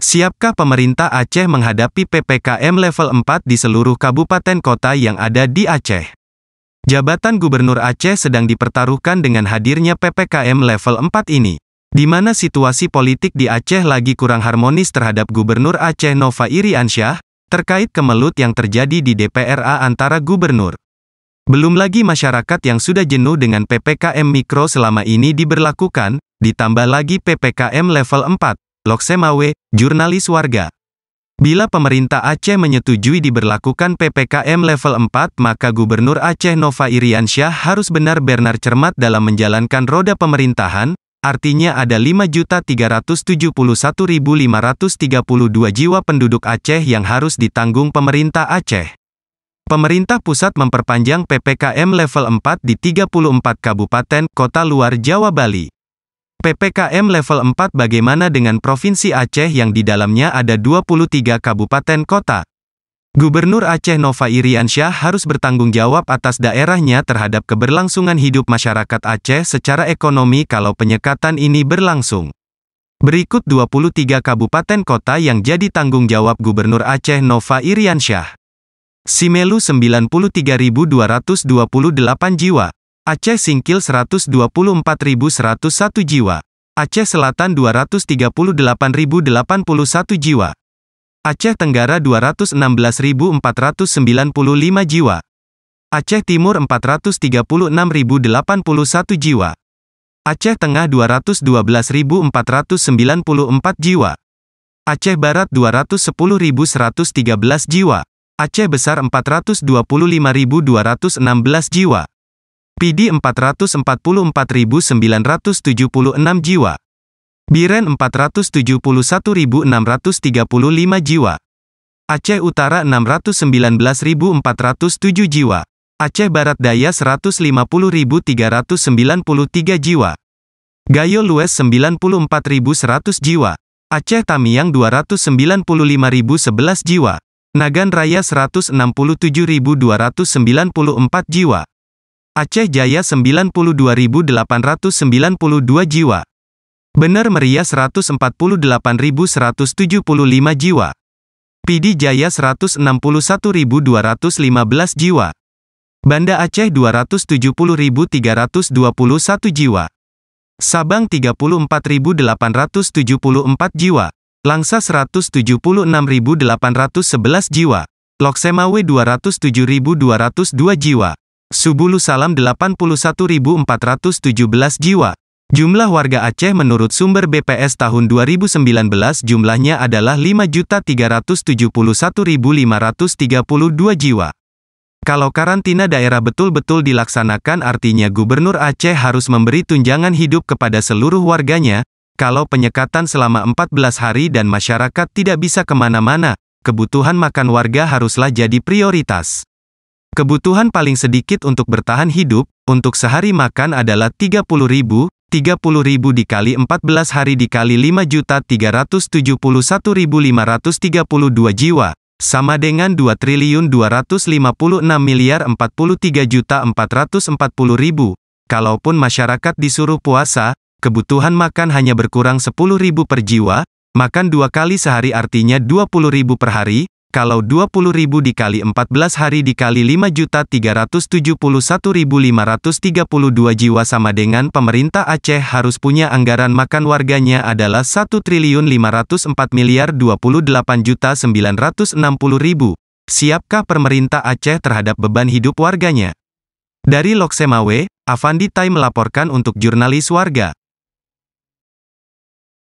Siapkah pemerintah Aceh menghadapi PPKM level 4 di seluruh kabupaten kota yang ada di Aceh? Jabatan Gubernur Aceh sedang dipertaruhkan dengan hadirnya PPKM level 4 ini, di mana situasi politik di Aceh lagi kurang harmonis terhadap Gubernur Aceh Nova Iriansyah, terkait kemelut yang terjadi di DPRA antara gubernur. Belum lagi masyarakat yang sudah jenuh dengan PPKM mikro selama ini diberlakukan, ditambah lagi PPKM level 4. Loksemawe, jurnalis warga. Bila pemerintah Aceh menyetujui diberlakukan PPKM level 4, maka Gubernur Aceh Nova Iriansyah harus benar-benar cermat dalam menjalankan roda pemerintahan, artinya ada 5.371.532 jiwa penduduk Aceh yang harus ditanggung pemerintah Aceh. Pemerintah pusat memperpanjang PPKM level 4 di 34 kabupaten kota luar Jawa Bali. PPKM level 4 bagaimana dengan Provinsi Aceh yang di dalamnya ada 23 kabupaten kota? Gubernur Aceh Nova Iriansyah harus bertanggung jawab atas daerahnya terhadap keberlangsungan hidup masyarakat Aceh secara ekonomi kalau penyekatan ini berlangsung. Berikut 23 kabupaten kota yang jadi tanggung jawab Gubernur Aceh Nova Iriansyah. Simelu 93.228 jiwa, Aceh Singkil 124.101 jiwa. Aceh Selatan 238.081 jiwa. Aceh Tenggara 216.495 jiwa. Aceh Timur 436.081 jiwa. Aceh Tengah 212.494 jiwa. Aceh Barat 210.113 jiwa. Aceh Besar 425.216 jiwa. PD 444.976 jiwa. Biren e 471.635 jiwa. Aceh Utara 619.407 jiwa. Aceh Barat Daya 150.393 jiwa. Gayo Lues 94.100 jiwa. Aceh Tamiang 295.011 jiwa. Nagan Raya 167.294 jiwa. Aceh Jaya 92.892 jiwa. Bener Meriah 148.175 jiwa. Pidi Jaya 161.215 jiwa. Banda Aceh 270.321 jiwa. Sabang 34.874 jiwa. Langsa 176.811 jiwa. Loksemawe 207.202 jiwa. Subulu Salam 81.417 jiwa. Jumlah warga Aceh menurut sumber BPS tahun 2019 jumlahnya adalah 5.371.532 jiwa. Kalau karantina daerah betul-betul dilaksanakan artinya Gubernur Aceh harus memberi tunjangan hidup kepada seluruh warganya, kalau penyekatan selama 14 hari dan masyarakat tidak bisa kemana-mana, kebutuhan makan warga haruslah jadi prioritas. Kebutuhan paling sedikit untuk bertahan hidup, untuk sehari makan adalah 30 ribu, 30 ribu dikali 14 hari dikali 5.371.532 jiwa, sama dengan 2 triliun 256 miliar 43 juta 440 ribu. Kalaupun masyarakat disuruh puasa, kebutuhan makan hanya berkurang 10 ribu per jiwa, makan dua kali sehari artinya 20 ribu per hari, kalau 20.000 dikali 14 hari dikali 5.371.532 jiwa sama dengan pemerintah Aceh harus punya anggaran makan warganya adalah 1 triliun 504 miliar 28 juta 960 ribu. Siapkah pemerintah Aceh terhadap beban hidup warganya? Dari Loksemawe, Avandi Tai melaporkan untuk jurnalis warga.